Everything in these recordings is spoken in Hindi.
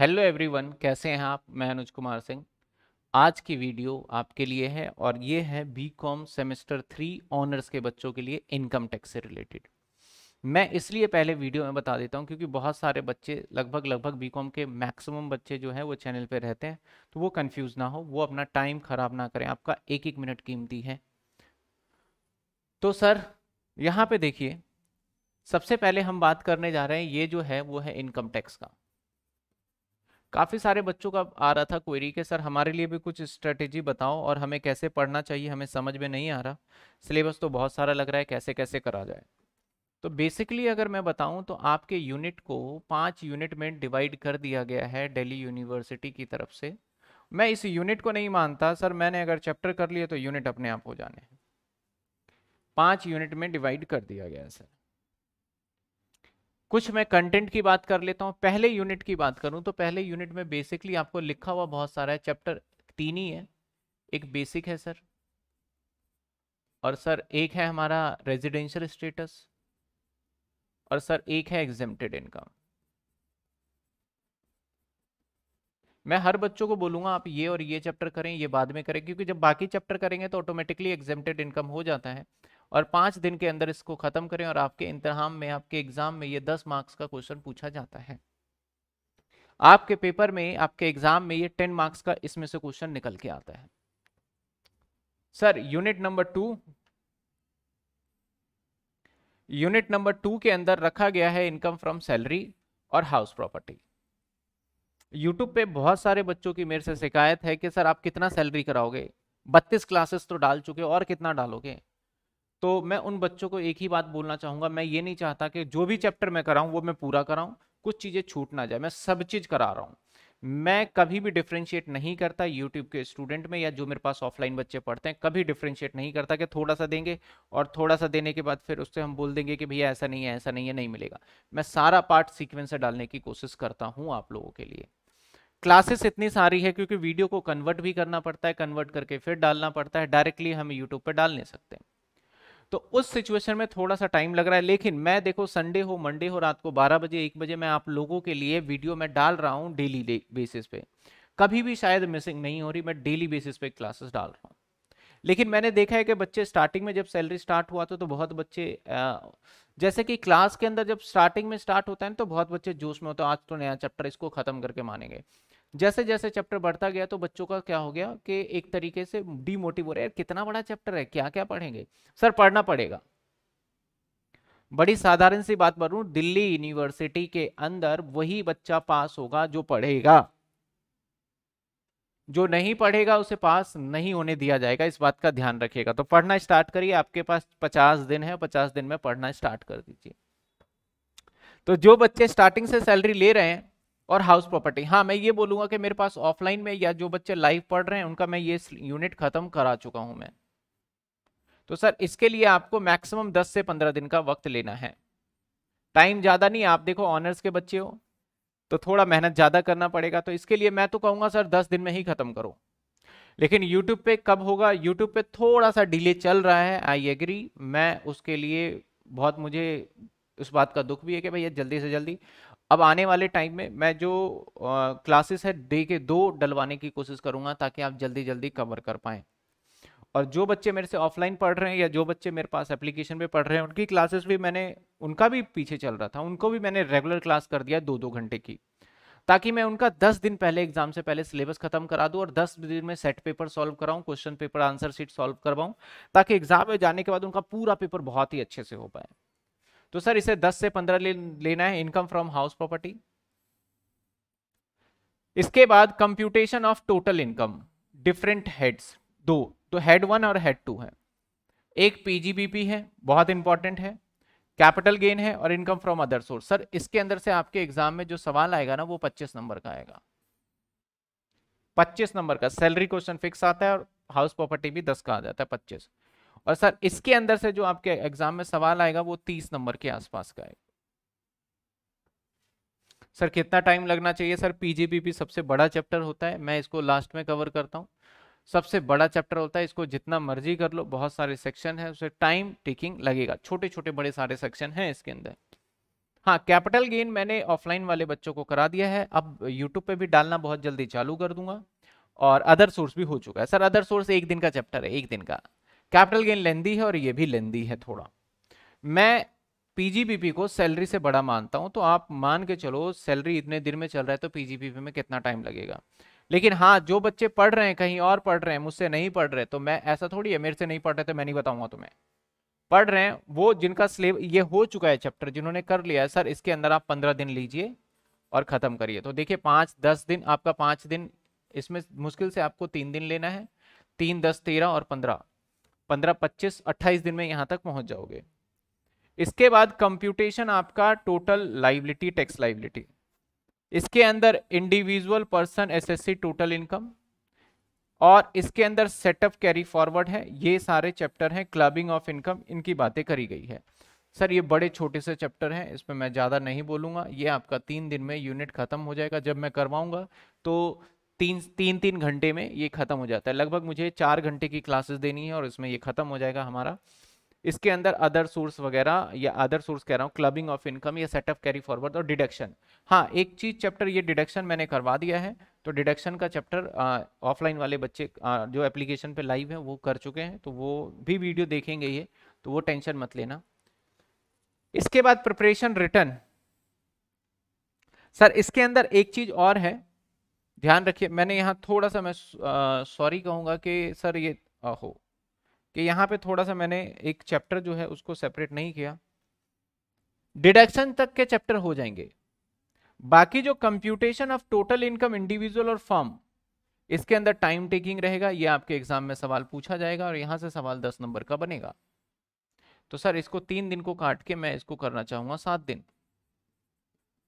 हेलो एवरीवन कैसे हैं आप मैं अनुज कुमार सिंह आज की वीडियो आपके लिए है और ये है B com semester three honours के बच्चों के लिए इनकम टैक्स से रिलेटेड मैं इसलिए पहले वीडियो में बता देता हूँ क्योंकि बहुत सारे बच्चे लगभग लगभग बी कॉम के मैक्सिमम बच्चे जो है वो चैनल पर रहते हैं तो वो कन्फ्यूज ना हो वो अपना टाइम ख़राब ना करें आपका एक एक मिनट कीमती है तो सर यहाँ पे देखिए सबसे पहले हम बात करने जा रहे हैं ये जो है वो है इनकम टैक्स का काफ़ी सारे बच्चों का आ रहा था क्वेरी के सर हमारे लिए भी कुछ स्ट्रेटेजी बताओ और हमें कैसे पढ़ना चाहिए हमें समझ में नहीं आ रहा सिलेबस तो बहुत सारा लग रहा है कैसे कैसे करा जाए तो बेसिकली अगर मैं बताऊं तो आपके यूनिट को पांच यूनिट में डिवाइड कर दिया गया है दिल्ली यूनिवर्सिटी की तरफ से मैं इस यूनिट को नहीं मानता सर मैंने अगर चैप्टर कर लिए तो यूनिट अपने आप हो जाने हैं पांच यूनिट में डिवाइड कर दिया गया है सर कुछ मैं कंटेंट की बात कर लेता हूँ पहले यूनिट की बात करूँ तो पहले यूनिट में बेसिकली आपको लिखा हुआ बहुत सारा है चैप्टर तीन ही है एक बेसिक है सर और सर एक है हमारा रेजिडेंशियल स्टेटस और सर एक है एग्जेम्प्टेड इनकम मैं हर बच्चों को बोलूंगा आप ये और ये चैप्टर करें ये बाद में करें क्योंकि जब बाकी चैप्टर करेंगे तो ऑटोमेटिकली एग्जेम्प्टेड इनकम हो जाता है और पाँच दिन के अंदर इसको ख़त्म करें और आपके इंतहाम में आपके एग्ज़ाम में ये दस मार्क्स का क्वेश्चन पूछा जाता है आपके पेपर में आपके एग्ज़ाम में ये टेन मार्क्स का इसमें से क्वेश्चन निकल के आता है sir unit number two unit number two के अंदर रखा गया है इनकम फ्रॉम सैलरी और हाउस प्रॉपर्टी यूट्यूब पे बहुत सारे बच्चों की मेरे से शिकायत है कि सर आप कितना सैलरी कराओगे बत्तीस क्लासेस तो डाल चुके और कितना डालोगे तो मैं उन बच्चों को एक ही बात बोलना चाहूंगा मैं ये नहीं चाहता कि जो भी चैप्टर मैं कराऊँ वो मैं पूरा कराऊँ कुछ चीज़ें छूट ना जाए मैं सब चीज़ करा रहा हूँ मैं कभी भी डिफ्रेंशिएट नहीं करता यूट्यूब के स्टूडेंट में या जो मेरे पास ऑफलाइन बच्चे पढ़ते हैं कभी डिफ्रेंशिएट नहीं करता कि थोड़ा सा देंगे और थोड़ा सा देने के बाद फिर उससे हम बोल देंगे कि भैया ऐसा नहीं है ऐसा नहीं है नहीं मिलेगा मैं सारा पार्ट सीक्वेंस डालने की कोशिश करता हूँ आप लोगों के लिए क्लासेस इतनी सारी है क्योंकि वीडियो को कन्वर्ट भी करना पड़ता है कन्वर्ट करके फिर डालना पड़ता है डायरेक्टली हम यूट्यूब पर डाल नहीं सकते हैं तो उस सिचुएशन में थोड़ा सा टाइम लग रहा है लेकिन मैं देखो संडे हो मंडे हो रात को बारह बजे एक बजे मैं आप लोगों के लिए वीडियो में डाल रहा हूँ डेली बेसिस पे कभी भी शायद मिसिंग नहीं हो रही मैं डेली बेसिस पे क्लासेस डाल रहा हूँ लेकिन मैंने देखा है कि बच्चे स्टार्टिंग में जब सैलरी स्टार्ट हुआ था तो, तो बहुत बच्चे जैसे कि क्लास के अंदर जब स्टार्टिंग में स्टार्ट होता है ना तो बहुत बच्चे जोश में होते हैं आज तो नया चैप्टर इसको खत्म करके मानेंगे जैसे जैसे चैप्टर बढ़ता गया तो बच्चों का क्या हो गया कि एक तरीके से डीमोटिव हो रहा है कितना बड़ा चैप्टर है क्या क्या पढ़ेंगे सर पढ़ना पड़ेगा बड़ी साधारण सी बात बोलूँ दिल्ली यूनिवर्सिटी के अंदर वही बच्चा पास होगा जो पढ़ेगा जो नहीं पढ़ेगा उसे पास नहीं होने दिया जाएगा इस बात का ध्यान रखिएगा तो पढ़ना स्टार्ट करिए आपके पास पचास दिन है पचास दिन में पढ़ना स्टार्ट कर दीजिए तो जो बच्चे स्टार्टिंग से सैलरी ले रहे हैं और हाउस प्रॉपर्टी हाँ मैं ये बोलूंगा कि मेरे पास ऑफलाइन में या जो बच्चे लाइव पढ़ रहे हैं उनका मैं ये यूनिट ख़त्म करा चुका हूं मैं तो सर इसके लिए आपको मैक्सिमम 10 से 15 दिन का वक्त लेना है टाइम ज़्यादा नहीं आप देखो ऑनर्स के बच्चे हो तो थोड़ा मेहनत ज़्यादा करना पड़ेगा तो इसके लिए मैं तो कहूंगा सर दस दिन में ही ख़त्म करो लेकिन यूट्यूब पे कब होगा यूट्यूब पे थोड़ा सा डिले चल रहा है आई एग्री मैं उसके लिए बहुत मुझे उस बात का दुख भी है कि भैया जल्दी से जल्दी अब आने वाले टाइम में मैं जो क्लासेस है डे के दो डलवाने की कोशिश करूंगा ताकि आप जल्दी जल्दी कवर कर पाएँ और जो बच्चे मेरे से ऑफलाइन पढ़ रहे हैं या जो बच्चे मेरे पास एप्लीकेशन पे पढ़ रहे हैं उनकी क्लासेस भी मैंने उनका भी पीछे चल रहा था उनको भी मैंने रेगुलर क्लास कर दिया दो दो घंटे की ताकि मैं उनका दस दिन पहले एग्जाम से पहले सिलेबस खत्म करा दूं और दस दिन में सेट पेपर सॉल्व कराऊं question paper answer sheet solve करवाऊं ताकि एग्जाम में जाने के बाद उनका पूरा पेपर बहुत ही अच्छे से हो पाए तो सर इसे 10 से 15 ले, लेना है इनकम फ्रॉम हाउस प्रॉपर्टी इसके बाद computation of total income different heads दो तो हेड वन और हेड टू है एक पीजीबीपी है बहुत इंपॉर्टेंट है कैपिटल गेन है और income from other source sir इसके अंदर से आपके एग्जाम में जो सवाल आएगा ना वो 25 नंबर का आएगा 25 नंबर का सैलरी क्वेश्चन फिक्स आता है और हाउस प्रॉपर्टी भी 10 का आ जाता है पच्चीस और सर इसके अंदर से जो आपके एग्जाम में सवाल आएगा वो तीस नंबर के आसपास का आएगा सर कितना टाइम लगना चाहिए सर पीजीपीपी सबसे बड़ा चैप्टर होता है मैं इसको लास्ट में कवर करता हूँ सबसे बड़ा चैप्टर होता है इसको जितना मर्जी कर लो बहुत सारे सेक्शन है उसे टाइम टेकिंग लगेगा छोटे छोटे बड़े सारे सेक्शन हैं इसके अंदर हाँ कैपिटल गेन मैंने ऑफलाइन वाले बच्चों को करा दिया है अब यूट्यूब पे भी डालना बहुत जल्दी चालू कर दूंगा और अदर सोर्स भी हो चुका है सर अदर सोर्स एक दिन का चैप्टर है एक दिन का कैपिटल गेन लेंदी है और ये भी लेंदी है थोड़ा मैं पीजीपीपी को सैलरी से बड़ा मानता हूं तो आप मान के चलो सैलरी इतने दिन में चल रहा है तो पीजीपीपी में कितना टाइम लगेगा लेकिन हाँ जो बच्चे पढ़ रहे हैं कहीं और पढ़ रहे हैं मुझसे नहीं पढ़ रहे तो मैं ऐसा थोड़ी है मेरे से नहीं पढ़ रहे तो मैं नहीं बताऊंगा तुम्हें पढ़ रहे हैं वो जिनका स्लेब ये हो चुका है चैप्टर जिन्होंने कर लिया है सर इसके अंदर आप पंद्रह दिन लीजिए और ख़त्म करिए तो देखिए पांच दस दिन आपका पांच दिन इसमें मुश्किल से आपको तीन दिन लेना है तीन दस तेरह और पंद्रह पंद्रह पच्चीस अट्ठाईस दिन में यहां तक पहुंच जाओगे इसके बाद कंप्यूटेशन आपका टोटल लाइबिलिटी टैक्स लाइबिलिटी इसके अंदर individual person SSC total income और इसके अंदर सेटअप कैरी फॉरवर्ड है ये सारे चैप्टर हैं क्लबिंग ऑफ इनकम इनकी बातें करी गई है सर ये बड़े छोटे से चैप्टर हैं इसमें मैं ज़्यादा नहीं बोलूँगा ये आपका तीन दिन में यूनिट ख़त्म हो जाएगा जब मैं करवाऊँगा तो तीन तीन तीन घंटे में ये ख़त्म हो जाता है लगभग मुझे चार घंटे की क्लासेस देनी है और इसमें ये ख़त्म हो जाएगा हमारा इसके अंदर अदर सोर्स वगैरह या अदर सोर्स कह रहा हूँ क्लबिंग ऑफ इनकम या सेटअप कैरी फॉरवर्ड और डिडक्शन हाँ एक चीज़ चैप्टर ये डिडक्शन मैंने करवा दिया है तो डिडक्शन का चैप्टर ऑफलाइन वाले बच्चे आ, जो एप्लीकेशन पे लाइव हैं वो कर चुके हैं तो वो भी वीडियो देखेंगे ये तो वो टेंशन मत लेना इसके बाद प्रिपरेशन रिटर्न सर इसके अंदर एक चीज़ और है ध्यान रखिए मैंने यहाँ थोड़ा सा मैं सॉरी कहूँगा कि सर ये आ, हो कि यहाँ पे थोड़ा सा मैंने एक चैप्टर जो है उसको सेपरेट नहीं किया डिडक्शन तक के चैप्टर हो जाएंगे बाकी जो computation of total income individual और फॉर्म इसके अंदर टाइम टेकिंग रहेगा ये आपके एग्जाम में सवाल पूछा जाएगा और यहाँ से सवाल दस नंबर का बनेगा तो सर इसको तीन दिन को काट के मैं इसको करना चाहूँगा सात दिन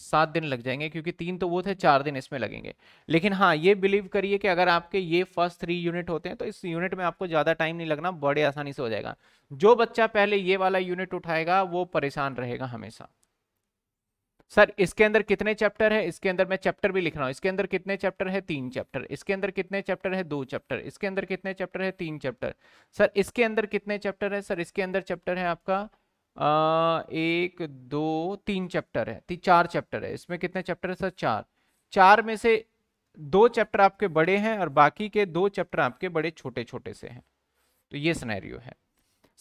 सात दिन लग जाएंगे क्योंकि तीन तो वो थे चार दिन इसमें लगेंगे लेकिन हाँ ये बिलीव करिए कि अगर आपके ये फर्स्ट थ्री यूनिट होते हैं तो इस यूनिट में आपको ज़्यादा टाइम नहीं लगना बड़े आसानी से हो जाएगा जो बच्चा पहले ये वाला यूनिट उठाएगा वो परेशान रहेगा हमेशा सर इसके अंदर कितने चैप्टर है इसके अंदर मैं चैप्टर भी लिख रहा हूँ इसके अंदर कितने चैप्टर है तीन चैप्टर इसके अंदर कितने चैप्टर है दो चैप्टर इसके अंदर कितने चैप्टर है तीन चैप्टर सर इसके अंदर कितने चैप्टर है सर इसके अंदर चैप्टर है आपका आ, एक दो तीन चैप्टर है ती, चार चैप्टर है इसमें कितने चैप्टर है सर चार चार में से दो चैप्टर आपके बड़े हैं और बाकी के दो चैप्टर आपके बड़े छोटे छोटे से हैं तो ये स्नैरियो है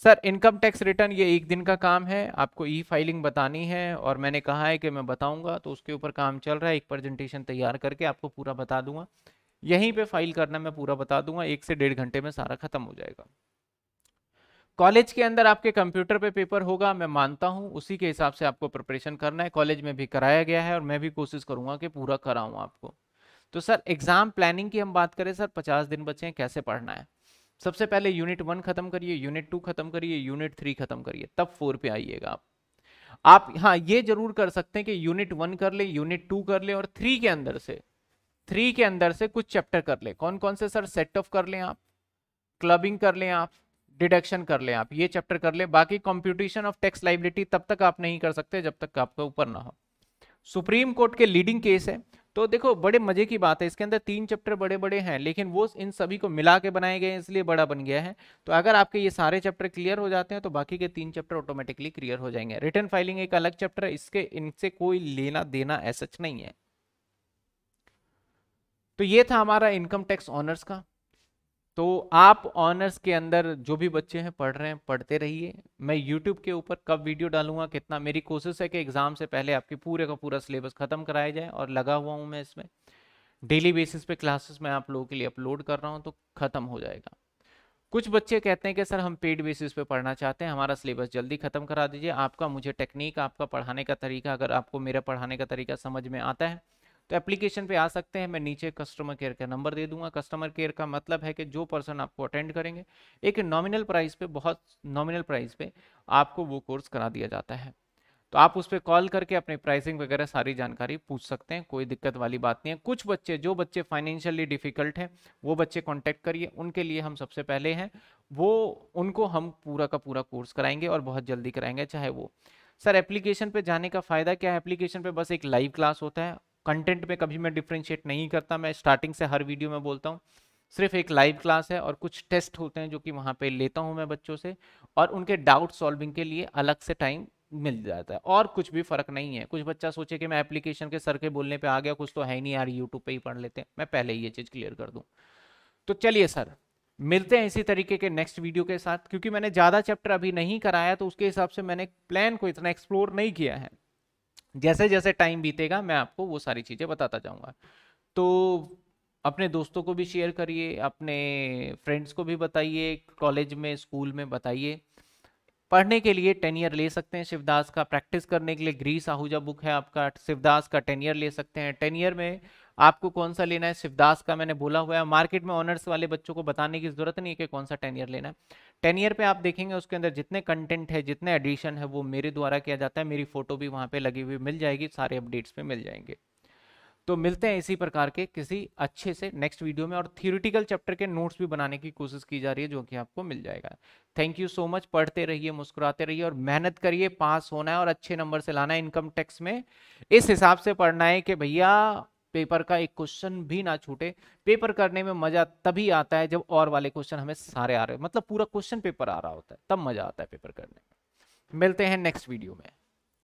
सर इनकम टैक्स रिटर्न ये एक दिन का काम है आपको ई फाइलिंग बतानी है और मैंने कहा है कि मैं बताऊंगा तो उसके ऊपर काम चल रहा है एक प्रेजेंटेशन तैयार करके आपको पूरा बता दूंगा यहीं पे फाइल करना मैं पूरा बता दूंगा एक से डेढ़ घंटे में सारा खत्म हो जाएगा कॉलेज के अंदर आपके कंप्यूटर पे पेपर होगा मैं मानता हूँ उसी के हिसाब से आपको प्रिपरेशन करना है कॉलेज में भी कराया गया है और मैं भी कोशिश करूँगा कि पूरा कराऊँ आपको तो सर एग्ज़ाम प्लानिंग की हम बात करें सर पचास दिन बचे हैं कैसे पढ़ना है सबसे पहले यूनिट वन खत्म करिए यूनिट टू खत्म करिए यूनिट थ्री खत्म करिए तब फोर पे आइएगा आप आप हाँ ये जरूर कर सकते हैं कि यूनिट वन कर ले यूनिट टू कर ले और थ्री के अंदर से थ्री के अंदर से कुछ चैप्टर कर ले कौन कौन से सर सेट ऑफ कर लें आप क्लबिंग कर लें आप डिडक्शन कर लें आप ये चैप्टर कर लें बाकी कॉम्पिटिशन ऑफ टैक्स लाइबिलिटी तब तक आप नहीं कर सकते जब तक आपका ऊपर ना हो सुप्रीम कोर्ट के लीडिंग केस है तो देखो बड़े मजे की बात है इसके अंदर तीन चैप्टर बड़े बड़े हैं लेकिन वो इन सभी को मिला के बनाए गए इसलिए बड़ा बन गया है तो अगर आपके ये सारे चैप्टर क्लियर हो जाते हैं तो बाकी के तीन चैप्टर ऑटोमेटिकली क्लियर हो जाएंगे रिटर्न फाइलिंग एक अलग चैप्टर है इसके इनसे कोई लेना देना ऐसा नहीं है तो ये था हमारा इनकम टैक्स ऑनर्स का तो आप ऑनर्स के अंदर जो भी बच्चे हैं पढ़ रहे हैं पढ़ते रहिए मैं यूट्यूब के ऊपर कब वीडियो डालूंगा कितना मेरी कोशिश है कि एग्ज़ाम से पहले आपके पूरे का पूरा सिलेबस ख़त्म कराया जाए और लगा हुआ हूँ मैं इसमें डेली बेसिस पे क्लासेस मैं आप लोगों के लिए अपलोड कर रहा हूँ तो ख़त्म हो जाएगा कुछ बच्चे कहते हैं कि सर हम पेड बेसिस पे पढ़ना चाहते हैं हमारा सिलेबस जल्दी ख़त्म करा दीजिए आपका मुझे टेक्निक आपका पढ़ाने का तरीका अगर आपको मेरा पढ़ाने का तरीका समझ में आता है तो एप्लीकेशन पे आ सकते हैं मैं नीचे कस्टमर केयर का नंबर दे दूंगा कस्टमर केयर का मतलब है कि जो पर्सन आपको अटेंड करेंगे एक नॉमिनल प्राइस पे बहुत नॉमिनल प्राइस पे आपको वो कोर्स करा दिया जाता है तो आप उस पर कॉल करके अपने प्राइसिंग वगैरह सारी जानकारी पूछ सकते हैं कोई दिक्कत वाली बात नहीं है कुछ बच्चे जो बच्चे फाइनेंशियली डिफ़िकल्ट हैं वो बच्चे कांटेक्ट करिए उनके लिए हम सबसे पहले हैं वो उनको हम पूरा का पूरा कोर्स कराएंगे और बहुत जल्दी कराएंगे चाहे वो सर एप्लीकेशन पे जाने का फ़ायदा क्या है एप्लीकेशन पे बस एक लाइव क्लास होता है कंटेंट में कभी मैं डिफ्रेंशिएट नहीं करता मैं स्टार्टिंग से हर वीडियो में बोलता हूँ सिर्फ एक लाइव क्लास है और कुछ टेस्ट होते हैं जो कि वहाँ पे लेता हूँ मैं बच्चों से और उनके डाउट सॉल्विंग के लिए अलग से टाइम मिल जाता है और कुछ भी फर्क नहीं है कुछ बच्चा सोचे कि मैं एप्लीकेशन के सर के बोलने पे आ गया कुछ तो है नहीं यार यूट्यूब पे ही पढ़ लेते हैं मैं पहले ही ये चीज़ क्लियर कर दूँ तो चलिए सर मिलते हैं इसी तरीके के नेक्स्ट वीडियो के साथ क्योंकि मैंने ज़्यादा चैप्टर अभी नहीं कराया तो उसके हिसाब से मैंने प्लान को इतना एक्सप्लोर नहीं किया है जैसे जैसे टाइम बीतेगा मैं आपको वो सारी चीज़ें बताता जाऊँगा तो अपने दोस्तों को भी शेयर करिए अपने फ्रेंड्स को भी बताइए कॉलेज में स्कूल में बताइए पढ़ने के लिए टेन ईयर ले सकते हैं शिवदास का प्रैक्टिस करने के लिए ग्रीस आहूजा बुक है आपका शिवदास का टेन ईयर ले सकते हैं टेन ईयर में आपको कौन सा लेना है शिवदास का मैंने बोला हुआ है मार्केट में ऑनर्स वाले बच्चों को बताने की जरूरत नहीं है कि कौन सा टेन ईयर लेना है टेन ईयर पे आप देखेंगे उसके अंदर जितने कंटेंट है जितने एडिशन है वो मेरे द्वारा किया जाता है मेरी फोटो भी वहाँ पे लगी हुई मिल जाएगी सारे अपडेट्स पे मिल जाएंगे तो मिलते हैं इसी प्रकार के किसी अच्छे से नेक्स्ट वीडियो में और थियोरिटिकल चैप्टर के नोट्स भी बनाने की कोशिश की जा रही है जो कि आपको मिल जाएगा थैंक यू सो मच पढ़ते रहिए मुस्कुराते रहिए और मेहनत करिए पास होना है और अच्छे नंबर से लाना है इनकम टैक्स में इस हिसाब से पढ़ना है कि भैया पेपर का एक क्वेश्चन भी ना छूटे पेपर करने में मजा तभी आता है जब और वाले क्वेश्चन हमें सारे आ रहे मतलब पूरा क्वेश्चन पेपर आ रहा होता है तब मजा आता है पेपर करने में मिलते हैं नेक्स्ट वीडियो में